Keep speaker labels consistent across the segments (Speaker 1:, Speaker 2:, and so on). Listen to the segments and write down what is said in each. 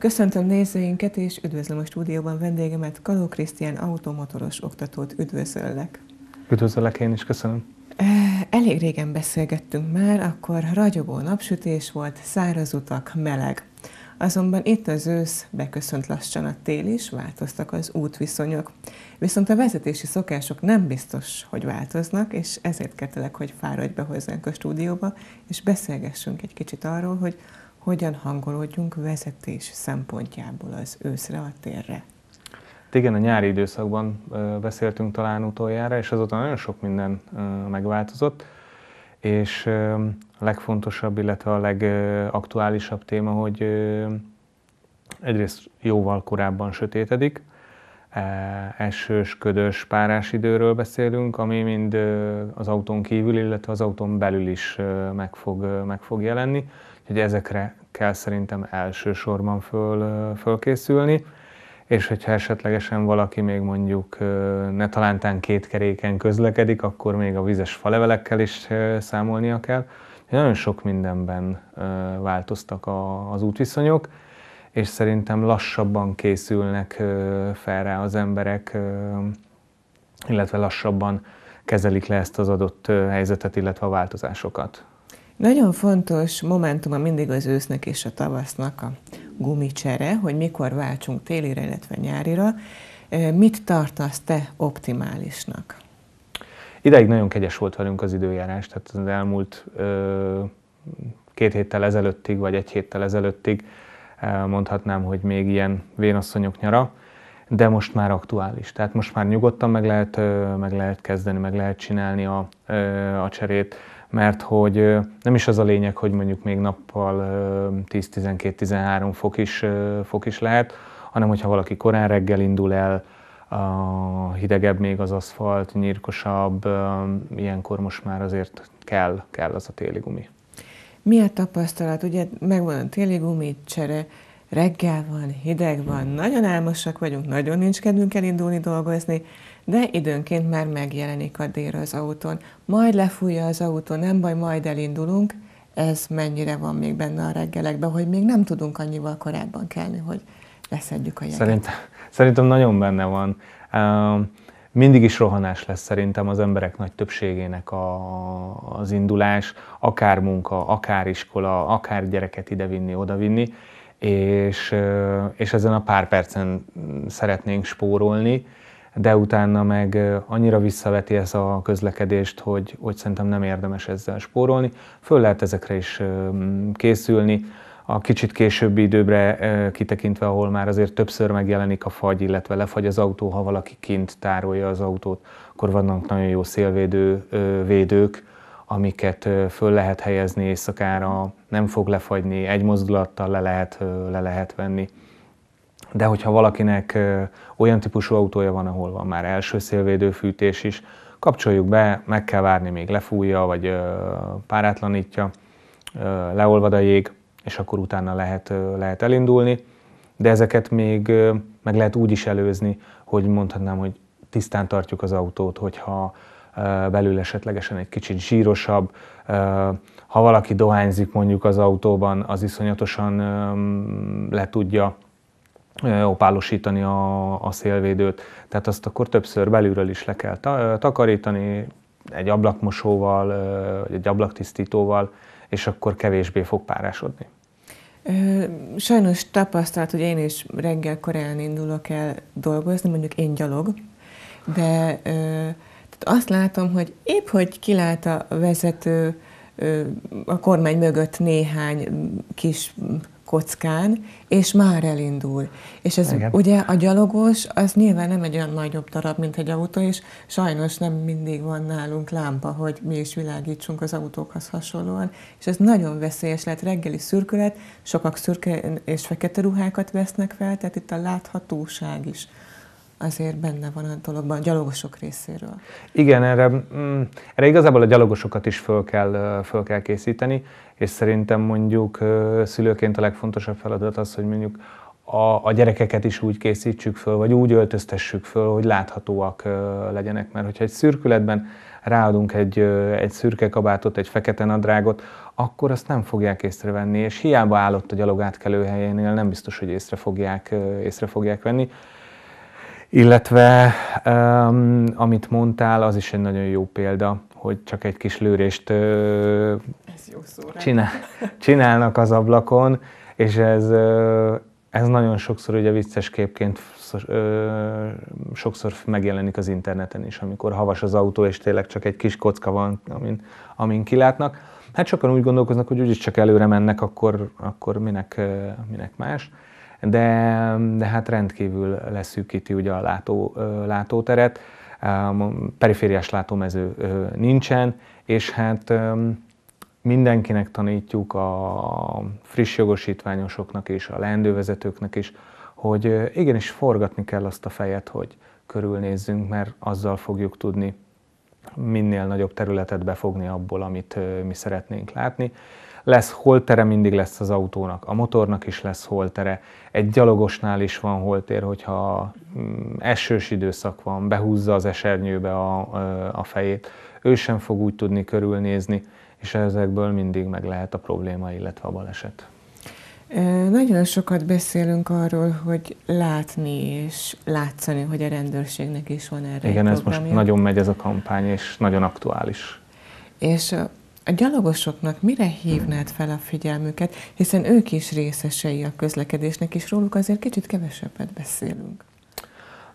Speaker 1: Köszöntöm nézőinket, és üdvözlöm a stúdióban vendégemet, Kaló Krisztián automotoros oktatót. Üdvözöllek!
Speaker 2: Üdvözöllek én is, köszönöm!
Speaker 1: Elég régen beszélgettünk már, akkor ragyogó napsütés volt, száraz utak, meleg. Azonban itt az ősz, beköszönt lassan a tél is, változtak az útviszonyok. Viszont a vezetési szokások nem biztos, hogy változnak, és ezért kértelek, hogy fáradj be hozzánk a stúdióba, és beszélgessünk egy kicsit arról, hogy hogyan hangolódjunk vezetés szempontjából az őszre, a
Speaker 2: térre? Hát igen, a nyári időszakban beszéltünk talán utoljára, és azóta nagyon sok minden megváltozott, és a legfontosabb, illetve a legaktuálisabb téma, hogy egyrészt jóval korábban sötétedik, esős, ködös, párás időről beszélünk, ami mind az autón kívül, illetve az autón belül is meg fog, meg fog jelenni. Úgyhogy ezekre kell szerintem elsősorban föl, fölkészülni, és hogyha esetlegesen valaki még mondjuk ne talántán két keréken közlekedik, akkor még a vizes falevelekkel is számolnia kell. Nagyon sok mindenben változtak az útviszonyok, és szerintem lassabban készülnek fel rá az emberek, illetve lassabban kezelik le ezt az adott helyzetet, illetve a változásokat.
Speaker 1: Nagyon fontos momentuma mindig az ősznek és a tavasznak a gumicsere, hogy mikor váltsunk télire, illetve nyárira. Mit tartasz te optimálisnak?
Speaker 2: Ideig nagyon kegyes volt velünk az időjárás, tehát az elmúlt ö, két héttel ezelőttig, vagy egy héttel ezelőttig mondhatnám, hogy még ilyen vénasszonyok nyara, de most már aktuális. Tehát most már nyugodtan meg lehet, meg lehet kezdeni, meg lehet csinálni a, a cserét mert hogy nem is az a lényeg, hogy mondjuk még nappal 10-12-13 fok is, fok is lehet, hanem hogyha valaki korán reggel indul el, a hidegebb még az aszfalt, nyírkosabb, ilyenkor most már azért kell, kell az a téli gumi.
Speaker 1: Mi a tapasztalat? Ugye megvan a téli gumi, csere, reggel van, hideg van, nagyon álmosak vagyunk, nagyon nincs kedvünk elindulni dolgozni, de időnként már megjelenik a dér az autón. Majd lefújja az autó, nem baj, majd elindulunk. Ez mennyire van még benne a reggelekben, hogy még nem tudunk annyival korábban kelni, hogy leszedjük a jeget. Szerintem,
Speaker 2: szerintem nagyon benne van. Mindig is rohanás lesz szerintem az emberek nagy többségének a, az indulás, akár munka, akár iskola, akár gyereket idevinni, odavinni, és, és ezen a pár percen szeretnénk spórolni de utána meg annyira visszaveti ez a közlekedést, hogy, hogy szerintem nem érdemes ezzel spórolni. Föl lehet ezekre is készülni a kicsit későbbi időbre kitekintve, ahol már azért többször megjelenik a fagy, illetve lefagy az autó, ha valaki kint tárolja az autót, akkor vannak nagyon jó szélvédő védők, amiket föl lehet helyezni éjszakára, nem fog lefagyni, egy mozdulattal le lehet, le lehet venni de hogyha valakinek olyan típusú autója van, ahol van már első szélvédőfűtés is, kapcsoljuk be, meg kell várni, még lefújja, vagy párátlanítja, leolvad a jég, és akkor utána lehet, lehet elindulni. De ezeket még meg lehet úgy is előzni, hogy mondhatnám, hogy tisztán tartjuk az autót, hogyha belül esetlegesen egy kicsit zsírosabb, ha valaki dohányzik mondjuk az autóban, az iszonyatosan le tudja opálosítani a, a szélvédőt. Tehát azt akkor többször belülről is le kell ta, takarítani, egy ablakmosóval, vagy egy ablaktisztítóval, és akkor kevésbé fog párásodni.
Speaker 1: Sajnos tapasztalt, hogy én is reggel korán indulok el dolgozni, mondjuk én gyalog, de tehát azt látom, hogy épp hogy kilát a vezető a kormány mögött néhány kis kockán, és már elindul. És ez Igen. ugye a gyalogos, az nyilván nem egy olyan nagyobb darab, mint egy autó, és sajnos nem mindig van nálunk lámpa, hogy mi is világítsunk az autókhoz hasonlóan, és ez nagyon veszélyes lehet reggeli szürkület, sokak szürke és fekete ruhákat vesznek fel, tehát itt a láthatóság is azért benne van a dologban a gyalogosok részéről.
Speaker 2: Igen, erre, mm, erre igazából a gyalogosokat is föl kell, föl kell készíteni, és szerintem mondjuk szülőként a legfontosabb feladat az, hogy mondjuk a, a gyerekeket is úgy készítsük föl, vagy úgy öltöztessük föl, hogy láthatóak legyenek. Mert hogyha egy szürkületben ráadunk egy, egy szürke kabátot, egy fekete nadrágot, akkor azt nem fogják észrevenni, és hiába állott a gyalogátkelő helyénél, nem biztos, hogy észre fogják, észre fogják venni. Illetve um, amit mondtál, az is egy nagyon jó példa, hogy csak egy kis lőrést ö, csinál, csinálnak az ablakon, és ez, ö, ez nagyon sokszor ugye vicces képként ö, sokszor megjelenik az interneten is, amikor havas az autó, és tényleg csak egy kis kocka van, amin, amin kilátnak. Hát sokan úgy gondolkoznak, hogy úgyis csak előre mennek, akkor, akkor minek, minek más de, de hát rendkívül leszűkíti ugye a látó, látóteret, perifériás látómező nincsen, és hát mindenkinek tanítjuk, a friss jogosítványosoknak és a leendővezetőknek is, hogy igenis forgatni kell azt a fejet, hogy körülnézzünk, mert azzal fogjuk tudni minél nagyobb területet befogni abból, amit mi szeretnénk látni lesz holtere, mindig lesz az autónak, a motornak is lesz holtere, egy gyalogosnál is van holtér, hogyha mm, esős időszak van, behúzza az esernyőbe a, a fejét, ő sem fog úgy tudni körülnézni, és ezekből mindig meg lehet a probléma, illetve a baleset.
Speaker 1: Nagyon sokat beszélünk arról, hogy látni és látszani, hogy a rendőrségnek is van erre Igen, ez most nagyon
Speaker 2: megy ez a kampány, és nagyon aktuális.
Speaker 1: És a gyalogosoknak mire hívnád fel a figyelmüket, hiszen ők is részesei a közlekedésnek, és róluk azért kicsit kevesebbet beszélünk.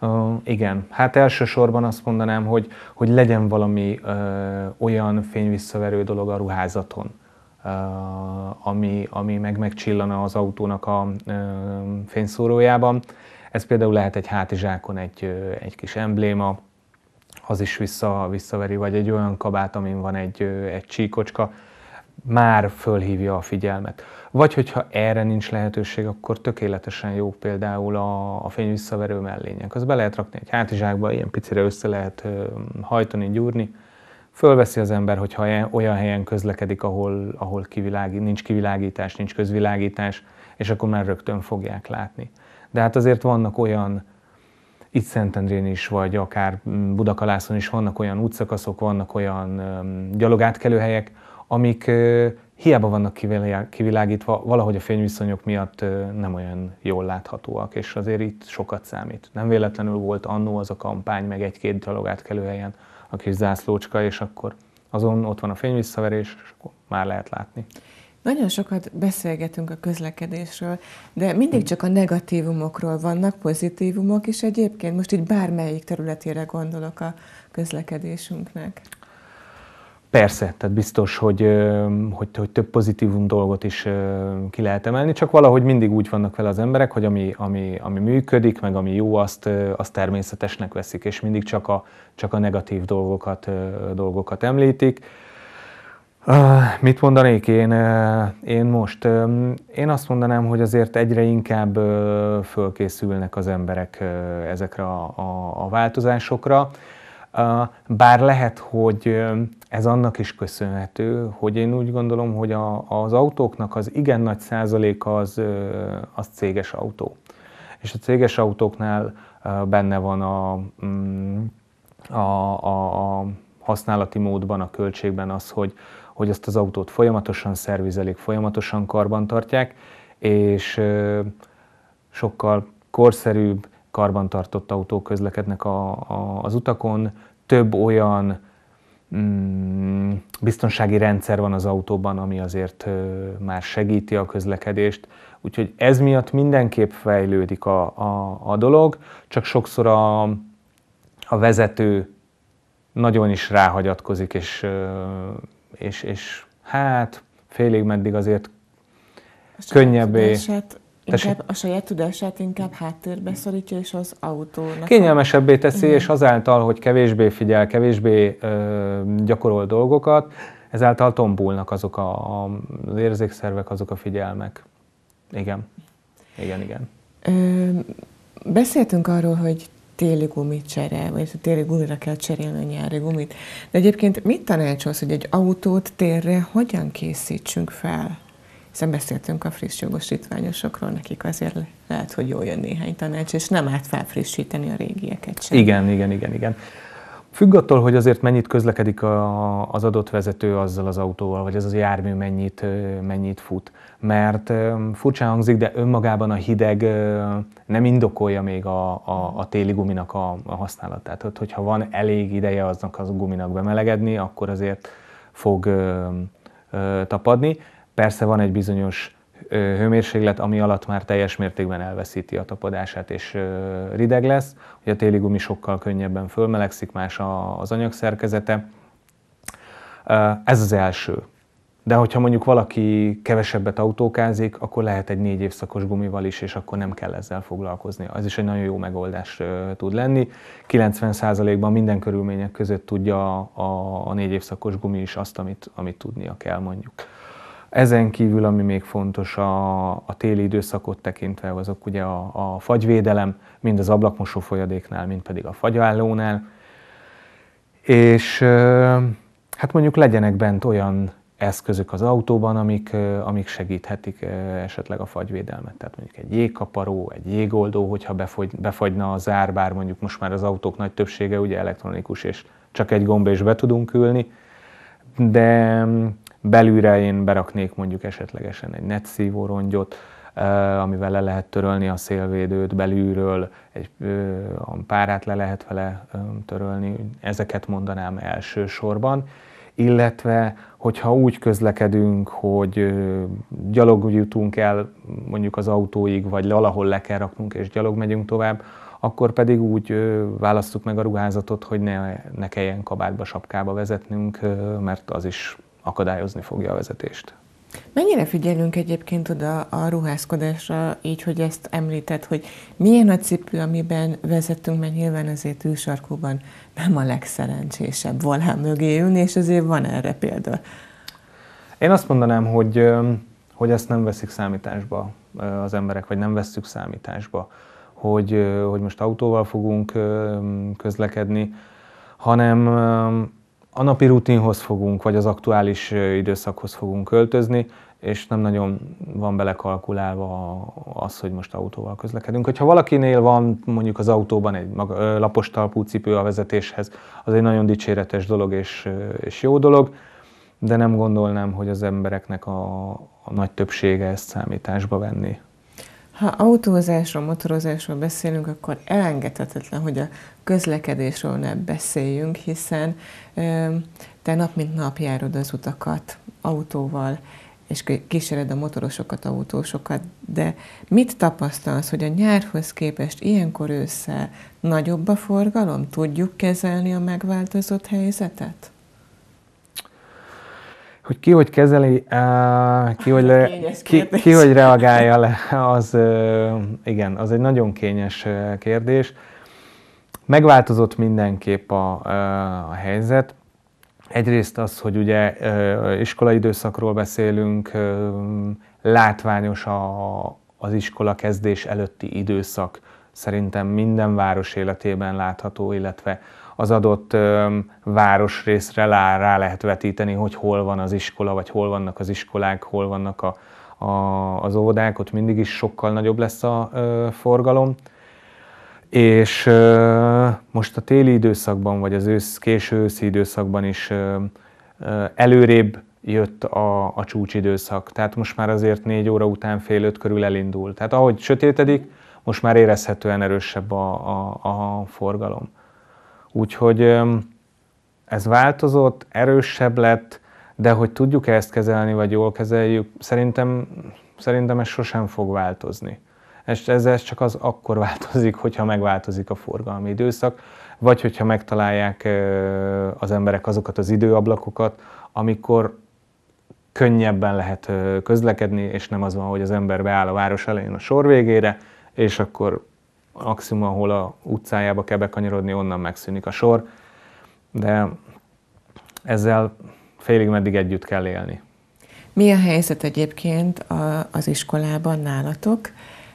Speaker 2: Uh, igen, hát elsősorban azt mondanám, hogy, hogy legyen valami uh, olyan fényvisszaverő dolog a ruházaton, uh, ami, ami meg megcsillana az autónak a uh, fényszórójában. Ez például lehet egy hátizsákon egy, uh, egy kis embléma, az is vissza, visszaveri, vagy egy olyan kabát, amin van egy, egy csíkocska, már fölhívja a figyelmet. Vagy hogyha erre nincs lehetőség, akkor tökéletesen jó például a, a fény visszaverő mellények. Az be lehet rakni egy hátizsákba, ilyen picire össze lehet hajtani, gyúrni. Fölveszi az ember, hogyha e, olyan helyen közlekedik, ahol, ahol kivilágít, nincs kivilágítás, nincs közvilágítás, és akkor már rögtön fogják látni. De hát azért vannak olyan itt Szentendrén is, vagy akár mm, Budakalászon is vannak olyan útszakaszok, vannak olyan mm, gyalogátkelőhelyek, amik hiába vannak kivilágítva, valahogy a fényviszonyok miatt nem olyan jól láthatóak, és azért itt sokat számít. Nem véletlenül volt annó az a kampány, meg egy-két gyalogátkelőhelyen a kis zászlócska, és akkor azon ott van a fényvisszaverés, és akkor már lehet látni.
Speaker 1: Nagyon sokat beszélgetünk a közlekedésről, de mindig hmm. csak a negatívumokról vannak pozitívumok is egyébként. Most így bármelyik területére gondolok a közlekedésünknek.
Speaker 2: Persze, tehát biztos, hogy, hogy, hogy több pozitívum dolgot is ki lehet emelni, csak valahogy mindig úgy vannak vele az emberek, hogy ami, ami, ami működik, meg ami jó, azt, azt természetesnek veszik, és mindig csak a, csak a negatív dolgokat, dolgokat említik. Ah, mit mondanék én, eh, én most? Eh, én azt mondanám, hogy azért egyre inkább eh, fölkészülnek az emberek ezekre a, a, a változásokra. Ah, bár lehet, hogy ez annak is köszönhető, hogy én úgy gondolom, hogy a, az autóknak az igen nagy százaléka az, az céges autó. És a céges autóknál benne van a, mm, a, a, a használati módban, a költségben az, hogy hogy azt az autót folyamatosan szervizelik, folyamatosan karbantartják, és sokkal korszerűbb, karbantartott autók közlekednek a, a, az utakon, több olyan mm, biztonsági rendszer van az autóban, ami azért ö, már segíti a közlekedést. Úgyhogy ez miatt mindenképp fejlődik a, a, a dolog, csak sokszor a, a vezető nagyon is ráhagyatkozik, és ö, és, és hát félig meddig azért a könnyebbé. Tudását, inkább,
Speaker 1: a saját tudását inkább háttérbe szorítja, és az autónak... Kényelmesebbé
Speaker 2: teszi, és azáltal, hogy kevésbé figyel, kevésbé ö, gyakorol dolgokat, ezáltal tombulnak azok a, a, az érzékszervek, azok a figyelmek. Igen. Igen, igen.
Speaker 1: Ö, beszéltünk arról, hogy téli gumit cserél, vagy a téli gumira kell cserélni a nyári gumit. De egyébként mit tanácsolsz, hogy egy autót térre hogyan készítsünk fel? Hiszen beszéltünk a friss jogosítványosokról, nekik azért lehet, hogy jól jön néhány tanács, és nem árt felfrissíteni a régieket sem. Igen,
Speaker 2: igen, igen, igen. Függ attól, hogy azért mennyit közlekedik a, az adott vezető azzal az autóval, vagy ez az jármű mennyit, mennyit fut. Mert furcsa hangzik, de önmagában a hideg nem indokolja még a, a, a téli guminak a, a használatát. Tehát, hogyha van elég ideje aznak az guminak bemelegedni, akkor azért fog ö, ö, tapadni. Persze van egy bizonyos hőmérséklet, ami alatt már teljes mértékben elveszíti a tapadását és rideg lesz. Ugye a téli gumi sokkal könnyebben fölmelegszik, más az anyagszerkezete. Ez az első. De hogyha mondjuk valaki kevesebbet autókázik, akkor lehet egy négy évszakos gumival is, és akkor nem kell ezzel foglalkozni. Az is egy nagyon jó megoldás tud lenni. 90%-ban minden körülmények között tudja a, a négy évszakos gumi is azt, amit, amit tudnia kell mondjuk. Ezen kívül, ami még fontos a, a téli időszakot tekintve, azok ugye a, a fagyvédelem, mind az ablakmosó folyadéknál, mind pedig a fagyállónál. És hát mondjuk legyenek bent olyan eszközök az autóban, amik, amik segíthetik esetleg a fagyvédelmet. Tehát mondjuk egy jégkaparó, egy jégoldó, hogyha befogy, befagyna a zár, bár mondjuk most már az autók nagy többsége ugye elektronikus, és csak egy gomb és be tudunk ülni, de Belülre én beraknék mondjuk esetlegesen egy netszívó rongyot, amivel le lehet törölni a szélvédőt belülről, egy a párát le lehet vele törölni, ezeket mondanám elsősorban. Illetve, hogyha úgy közlekedünk, hogy gyalog jutunk el mondjuk az autóig, vagy valahol le kell raknunk és gyalog megyünk tovább, akkor pedig úgy választjuk meg a ruházatot, hogy ne, ne kelljen kabátba, sapkába vezetnünk, mert az is akadályozni fogja a vezetést.
Speaker 1: Mennyire figyelünk egyébként oda a ruházkodásra, így, hogy ezt említett, hogy milyen a cipő, amiben vezetünk, mert nyilván azért túlsarkúban nem a legszerencsésebb volna mögé ülni, és azért van erre példa. Én azt
Speaker 2: mondanám, hogy, hogy ezt nem veszik számításba az emberek, vagy nem vesszük számításba, hogy, hogy most autóval fogunk közlekedni, hanem a napi rutinhoz fogunk, vagy az aktuális időszakhoz fogunk költözni, és nem nagyon van belekalkulálva az, hogy most autóval közlekedünk. Hogyha valakinél van mondjuk az autóban egy lapos talpú cipő a vezetéshez, az egy nagyon dicséretes dolog és, és jó dolog, de nem gondolnám, hogy az embereknek a, a nagy többsége ezt számításba venni.
Speaker 1: Ha autózásról, motorozásról beszélünk, akkor elengedhetetlen, hogy a közlekedésről ne beszéljünk, hiszen te nap mint nap járod az utakat autóval, és kísered a motorosokat, autósokat, de mit tapasztalsz, hogy a nyárhoz képest ilyenkor ősszel nagyobb a forgalom? Tudjuk kezelni a megváltozott helyzetet?
Speaker 2: hogy ki hogy kezeli, ki hogy, le, ki, ki hogy reagálja le, az igen, az egy nagyon kényes kérdés. Megváltozott mindenképp a, a helyzet. Egyrészt az, hogy ugye iskolai időszakról beszélünk, látványos a, az iskola kezdés előtti időszak, szerintem minden város életében látható, illetve az adott városrészre rá, rá lehet vetíteni, hogy hol van az iskola, vagy hol vannak az iskolák, hol vannak a, a, az óvodák, ott mindig is sokkal nagyobb lesz a ö, forgalom. És ö, most a téli időszakban, vagy az ősz, késő őszi időszakban is ö, ö, előrébb jött a, a csúcsidőszak. Tehát most már azért négy óra után fél öt körül elindul. Tehát ahogy sötétedik, most már érezhetően erősebb a, a, a forgalom. Úgyhogy ez változott, erősebb lett, de hogy tudjuk-e ezt kezelni, vagy jól kezeljük, szerintem, szerintem ez sosem fog változni. És ez, ez csak az akkor változik, hogyha megváltozik a forgalmi időszak, vagy hogyha megtalálják az emberek azokat az időablakokat, amikor könnyebben lehet közlekedni, és nem az van, hogy az ember beáll a város elején a sor végére, és akkor maximum, ahol a utcájába kell bekanyarodni, onnan megszűnik a sor, de ezzel félig meddig együtt kell élni.
Speaker 1: Mi a helyzet egyébként a, az iskolában nálatok?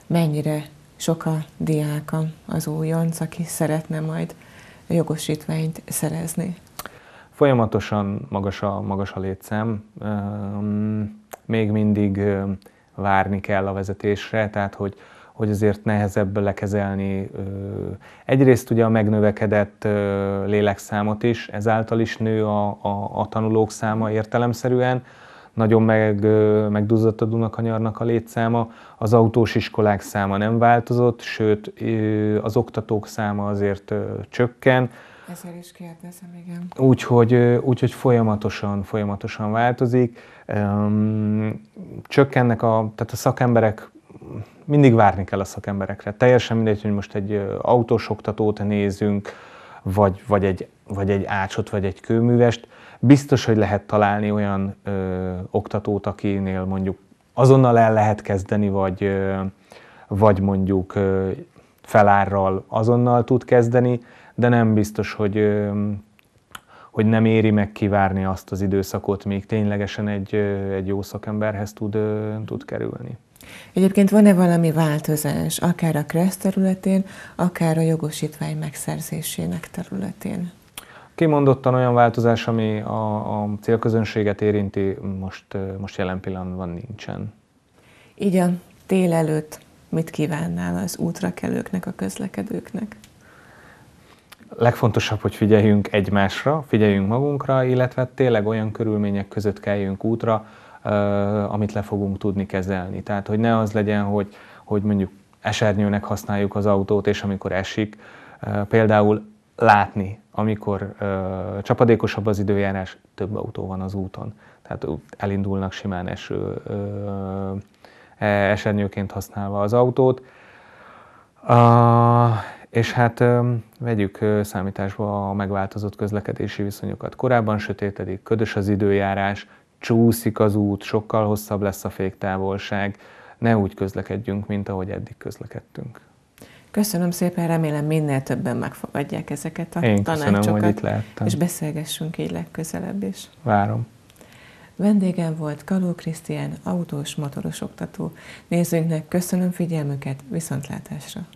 Speaker 1: Mennyire sok a diáka az újonc, aki szeretne majd jogosítványt szerezni?
Speaker 2: Folyamatosan magas a, magas a létszám. Még mindig várni kell a vezetésre, tehát hogy hogy azért nehezebb lekezelni egyrészt ugye a megnövekedett lélekszámot is, ezáltal is nő a, a, a tanulók száma értelemszerűen, nagyon meg, megduzzadt a Dunakanyarnak a létszáma, az autós iskolák száma nem változott, sőt az oktatók száma azért csökken.
Speaker 1: Ezzel is kérdezem, igen.
Speaker 2: Úgyhogy úgy, hogy folyamatosan, folyamatosan változik. Csökkennek a, tehát a szakemberek mindig várni kell a szakemberekre. Teljesen mindegy, hogy most egy autós oktatót nézünk, vagy, vagy, egy, vagy egy ácsot, vagy egy kőművest. Biztos, hogy lehet találni olyan ö, oktatót, akinél mondjuk azonnal el lehet kezdeni, vagy, ö, vagy mondjuk ö, felárral azonnal tud kezdeni, de nem biztos, hogy, ö, hogy nem éri meg kivárni azt az időszakot, még ténylegesen egy, egy jó szakemberhez tud, tud kerülni.
Speaker 1: Egyébként van-e valami változás, akár a KRESZ területén, akár a jogosítvány megszerzésének területén?
Speaker 2: Kimondottan olyan változás, ami a, a célközönséget érinti, most, most jelen pillanatban nincsen.
Speaker 1: Így a tél előtt mit kívánnál az útrakelőknek, a közlekedőknek?
Speaker 2: legfontosabb, hogy figyeljünk egymásra, figyeljünk magunkra, illetve tényleg olyan körülmények között keljünk útra, amit le fogunk tudni kezelni. Tehát, hogy ne az legyen, hogy, hogy mondjuk esernyőnek használjuk az autót, és amikor esik, például látni, amikor csapadékosabb az időjárás, több autó van az úton. Tehát elindulnak simán eső, e, esernyőként használva az autót. és hát ö, vegyük számításba a megváltozott közlekedési viszonyokat. Korábban sötétedik, ködös az időjárás, csúszik az út, sokkal hosszabb lesz a féktávolság, ne úgy közlekedjünk, mint ahogy eddig közlekedtünk.
Speaker 1: Köszönöm szépen, remélem minél többen megfogadják ezeket a Én tanácsokat. Köszönöm, hogy itt lehettem. És beszélgessünk így legközelebb is. Várom. Vendégem volt Kaló Krisztián, autós, motoros oktató. Nézőinknek köszönöm figyelmüket, viszontlátásra!